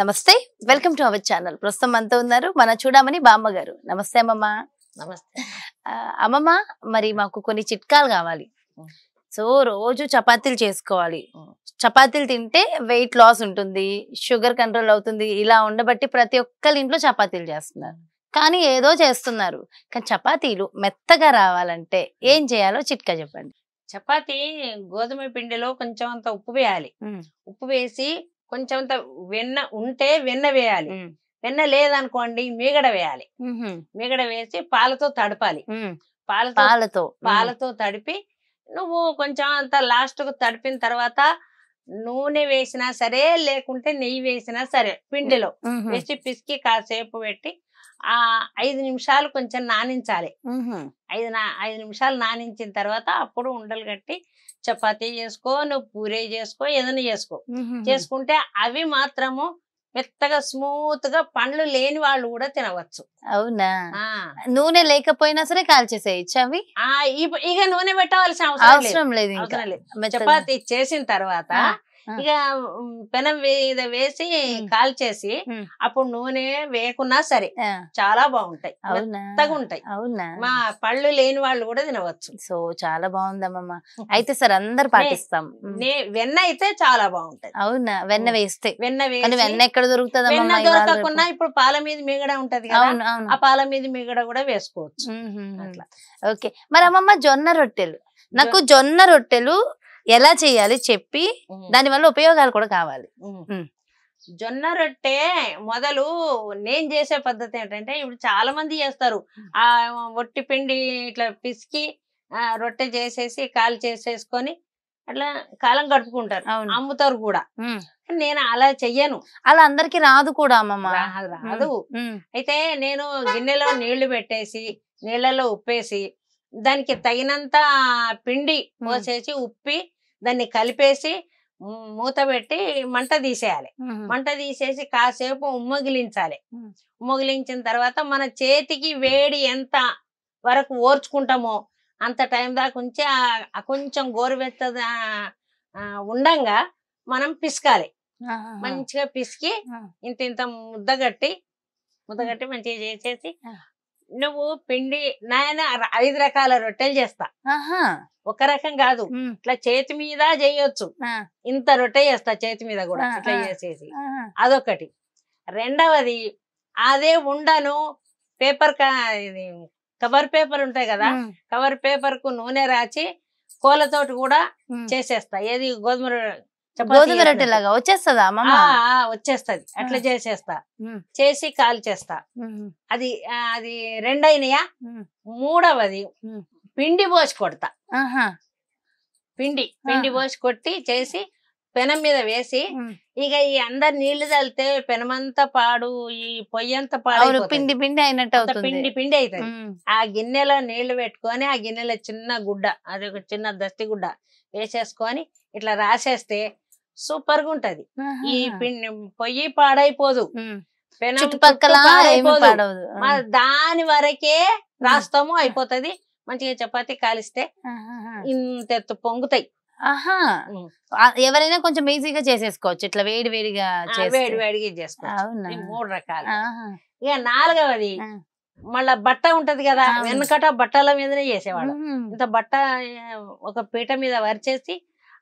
నమస్తే welcome to our channel ప్రస్తుతం అంతా ఉన్నారు మన చూడమని బామ్మ గారు నమస్తే అమ్మమ్మ నమస్తే అమ్మమ్మ మరి మాకు కొన్ని చిట్కాలు కావాలి సో రోజు చపాతీలు చేసుకోవాలి చపాతీలు తింటే వెయిట్ లాస్ ఉంటుంది షుగర్ కంట్రోల్ అవుతుంది ఇలా ఉండబట్టి ప్రతి ఒక్కరి ఇంట్లో చపాతీలు చేస్తున్నారు కానీ ఏదో చేస్తున్నారు కానీ చపాతీలు మెత్తగా రావాలంటే ఏం చేయాలో చిట్కా చెప్పండి చపాతి గోధుమ పిండిలో కొంచెం అంత ఉప్పు వేయాలి ఉప్పు వేసి కొంచెంత వెన్న ఉంటే వెన్న వేయాలి వెన్న లేదనుకోండి మీగడ వేయాలి మీగడ వేసి పాలతో తడపాలి పాలతో పాలతో పాలతో తడిపి నువ్వు కొంచెం అంత లాస్ట్ కు తడిపిన తర్వాత నూనె వేసినా సరే లేకుంటే నెయ్యి వేసినా సరే పిండిలో వేసి పిసికి కాసేపు పెట్టి ఆ ఐదు నిమిషాలు కొంచెం నానించాలి ఐదు నా ఐదు నిమిషాలు నానించిన తర్వాత అప్పుడు ఉండలు కట్టి చపాతి చేసుకో నువ్వు పూరే చేసుకో ఏదైనా చేసుకో చేసుకుంటే అవి మాత్రము మెత్తగా స్మూత్ గా పండ్లు లేని వాళ్ళు కూడా తినవచ్చు అవునా నూనె లేకపోయినా సరే కాల్చేసేయచ్చు అవి ఇక నూనె పెట్టవలసిన అవసరం లేదు చపాతి చేసిన తర్వాత ఇక పెనం వేసి కాల్చేసి అప్పుడు నూనె వేయకున్నా సరే చాలా బాగుంటాయి మెత్తగా ఉంటాయి అవునా మా పళ్ళు లేని వాళ్ళు కూడా తినవచ్చు సో చాలా బాగుందమ్మ అయితే సార్ అందరు పాటిస్తాం వెన్న అయితే చాలా బాగుంటాయి అవునా వెన్న వేస్తే వెన్న వెన్న ఎక్కడ దొరుకుతుంది వెన్న దొరకకుండా ఇప్పుడు పాల మీద మిగడ ఉంటది ఆ పాల మీద మిగడ కూడా వేసుకోవచ్చు ఓకే మరి అమ్మమ్మ జొన్న రొట్టెలు నాకు జొన్న రొట్టెలు ఎలా చేయాలి చెప్పి దాని వల్ల ఉపయోగాలు కూడా కావాలి జొన్న రొట్టె మొదలు నేను చేసే పద్ధతి ఏంటంటే ఇప్పుడు చాలా మంది చేస్తారు ఆ ఒట్టి పిండి ఇట్లా పిసికి ఆ రొట్టె చేసేసి కాలు చేసేసుకొని అట్లా కాలం గడుపుకుంటారు అమ్ముతారు కూడా నేను అలా చెయ్యను అలా అందరికి రాదు కూడా అమ్మమ్మ రాదు అయితే నేను గిన్నెలో నీళ్లు పెట్టేసి నీళ్ళలో ఉప్పేసి దానికి తగినంత పిండి పోసేసి ఉప్పి దాన్ని కలిపేసి మూత పెట్టి మంట తీసేయాలి మంట తీసేసి కాసేపు ఉమ్మగిలించాలి ఉమ్మగిలించిన తర్వాత మన చేతికి వేడి ఎంత వరకు ఓర్చుకుంటామో అంత టైం దాకా ఉంచి కొంచెం గోరువెత్త ఉండంగా మనం పిసకాలి మంచిగా పిసికి ఇంత ఇంత ముద్దగట్టి ముద్దగట్టి మంచిగా చేసేసి నువ్వు పిండి నాయన ఐదు రకాల రొట్టెలు చేస్తా ఒక రకం కాదు ఇట్లా చేతి మీద చేయొచ్చు ఇంత రొట్టె చేస్తా చేతి మీద కూడా ఇట్లా చేసేసి అదొకటి రెండవది అదే ఉండను పేపర్ కవర్ పేపర్ ఉంటాయి కదా కవర్ పేపర్ కు నూనె రాచి కోలతోటి కూడా చేసేస్తా ఏది గోధుమ గోధుమ రొట్టె లాగా వచ్చేస్తుందా వచ్చేస్తుంది అట్లా చేసేస్తా చేసి కాల్ చేస్తా అది అది రెండైనయా మూడవది పిండి పోసి కొడతా పిండి పిండి పోసి కొట్టి చేసి పెనం మీద వేసి ఇక ఈ అందరు నీళ్లు చల్లితే పెనమంతా పాడు ఈ పొయ్యంతా పాడు పిండి పిండి అయినట్టు పిండి పిండి అవుతుంది ఆ గిన్నెలో నీళ్లు పెట్టుకొని ఆ గిన్నెలో చిన్న గుడ్డ అది ఒక చిన్న దస్తి గుడ్డ వేసేసుకొని ఇట్లా రాసేస్తే సూపర్ గా ఉంటది ఈ పిండి పొయ్యి పాడైపోదు చుట్టుపక్కల దాని వరకే రాస్తాము అయిపోతది మంచిగా చపాతి కాలిస్తే ఇంత పొంగుతాయి ఎవరైనా కొంచెం ఈజీగా చేసేసుకోవచ్చు ఇట్లా వేడి వేడిగా వేడి వేడిగా చేసుకోవచ్చు మూడు రకాలు ఇక నాలుగవది మళ్ళా బట్ట ఉంటది కదా వెనకట బట్టల మీదనే చేసేవాడు ఇంత బట్ట ఒక పీట మీద వరిచేసి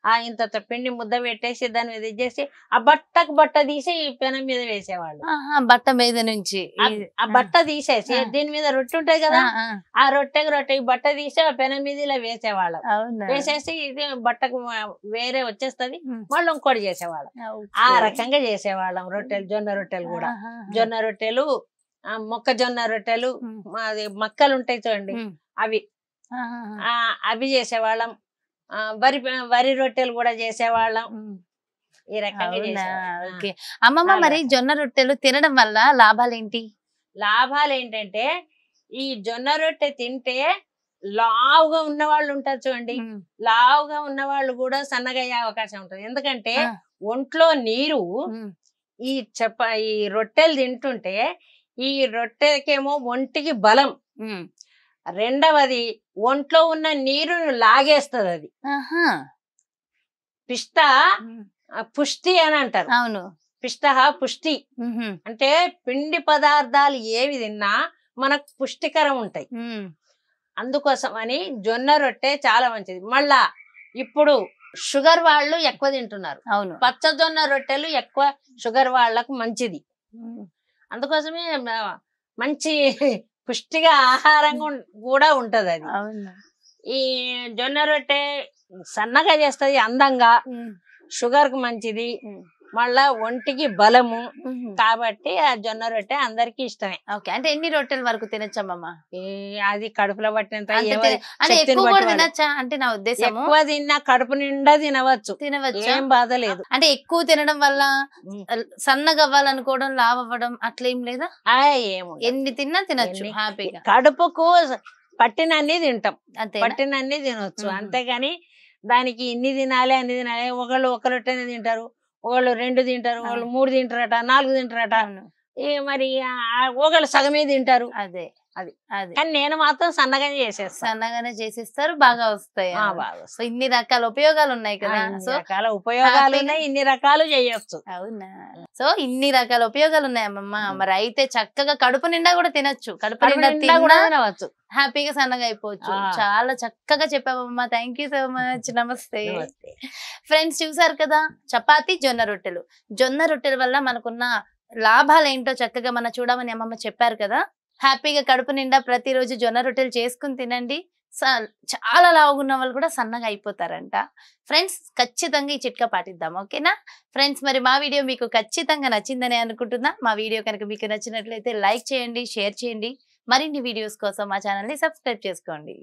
ఆ ఇంత పిండి ముద్ద పెట్టేసి దాని మీద ఇచ్చేసి ఆ బట్టకు బట్ట తీసి ఈ పెనం మీద వేసేవాళ్ళు బట్ట మీద నుంచి ఆ బట్ట తీసేసి దీని మీద రొట్టె ఉంటాయి కదా ఆ రొట్టెకి రొట్టె ఈ బట్ట తీసి ఆ పెనం మీద ఇలా వేసేవాళ్ళం వేసేసి ఇది బట్టకు వేరే వచ్చేస్తుంది మళ్ళీ ఇంకోటి చేసేవాళ్ళం ఆ రకంగా చేసేవాళ్ళం రొట్టెలు జొన్న రొట్టెలు కూడా జొన్న రొట్టెలు మొక్కజొన్న రొట్టెలు మాది మక్కలు ఉంటాయి చూడండి అవి అవి చేసేవాళ్ళం వరి వరి రొట్టెలు కూడా చేసేవాళ్ళం ఈ రకంగా అమ్మమ్మ మరి జొన్న రొట్టెలు తినడం వల్ల లాభాలు ఏంటి లాభాలు ఏంటంటే ఈ జొన్న రొట్టె తింటే లావుగా ఉన్న వాళ్ళు ఉంటారు చూడండి లావుగా ఉన్న వాళ్ళు కూడా సన్నగా అయ్యే అవకాశం ఉంటుంది ఎందుకంటే ఒంట్లో నీరు ఈ చెప్ప ఈ రొట్టెలు తింటుంటే ఈ రొట్టెకేమో ఒంటికి బలం రెండవది ఒంట్లో ఉన్న నీరును లాగేస్తుంది అది పిష్ట పుష్టి అని అంటారు అవును పిష్ట పుష్టి అంటే పిండి పదార్థాలు ఏవి తిన్నా మనకు పుష్టికరం ఉంటాయి అందుకోసం అని జొన్న రొట్టె చాలా మంచిది మళ్ళా ఇప్పుడు షుగర్ వాళ్ళు ఎక్కువ తింటున్నారు అవును పచ్చజొన్న రొట్టెలు ఎక్కువ షుగర్ వాళ్ళకు మంచిది అందుకోసమే మంచి పుష్టిగా ఆహారం కూడా ఉంటది అది ఈ జొన్న రొట్టె సన్నగా చేస్తుంది అందంగా షుగర్ కు మంచిది మళ్ళా ఒంటికి బలము కాబట్టి ఆ జొన్న రొట్టె అందరికి ఇష్టమే ఓకే అంటే ఎన్ని రొట్టెలు వరకు తినచ్చమ్మా అది కడుపులో పట్టినంత తినచ్చా అంటే నా ఉద్దేశం ఎక్కువ తిన్నా కడుపు నిండా తినవచ్చు తినవచ్చు ఏం బాధ లేదు అంటే ఎక్కువ తినడం వల్ల సన్నగా అవ్వాలనుకోవడం లావ్ అవ్వడం అట్లేం లేదా ఏమో ఎన్ని తిన్నా తినచ్చు హ్యాపీగా కడుపుకు పట్టినన్ని తింటాం పట్టినన్ని తినొచ్చు అంతేగాని దానికి ఇన్ని తినాలి అన్ని తినాలి ఒకళ్ళు ఒక తింటారు వాళ్ళు రెండు తింటారు వాళ్ళు మూడు తింటారట నాలుగు తింటారట మరి ఊగలు సగమే తింటారు అదే అది అది కానీ నేను మాత్రం సన్నగానే చేసేస్తాను సన్నగానే చేసేస్తారు బాగా వస్తాయి సో ఇన్ని రకాల ఉపయోగాలు ఉన్నాయి కదా సో రకాల ఉపయోగాలు ఉన్నాయి ఇన్ని రకాలు చేయొచ్చు అవునా సో ఇన్ని రకాల ఉపయోగాలు ఉన్నాయమ్మమ్మ మరి అయితే చక్కగా కడుపు నిండా కూడా తినచ్చు కడుపు నిండా కూడా తినవచ్చు హ్యాపీగా సన్నగా అయిపోవచ్చు చాలా చక్కగా చెప్పావమ్మా థ్యాంక్ యూ సో మచ్ నమస్తే ఫ్రెండ్స్ చూసారు కదా చపాతి జొన్న రొట్టెలు జొన్న రొట్టెల వల్ల మనకున్న లాభాలు ఏంటో చక్కగా మన చూడమని అమ్మమ్మ చెప్పారు కదా హ్యాపీగా కడుపు నిండా ప్రతిరోజు జొన్న రొట్టెలు చేసుకుని తినండి చాలా లావుగున్న వాళ్ళు కూడా సన్నగా అయిపోతారంట ఫ్రెండ్స్ ఖచ్చితంగా ఈ చిట్కా పాటిద్దాం ఓకేనా ఫ్రెండ్స్ మరి మా వీడియో మీకు ఖచ్చితంగా నచ్చిందని అనుకుంటున్నా మా వీడియో కనుక మీకు నచ్చినట్లయితే లైక్ చేయండి షేర్ చేయండి మరిన్ని వీడియోస్ కోసం మా ఛానల్ని సబ్స్క్రైబ్ చేసుకోండి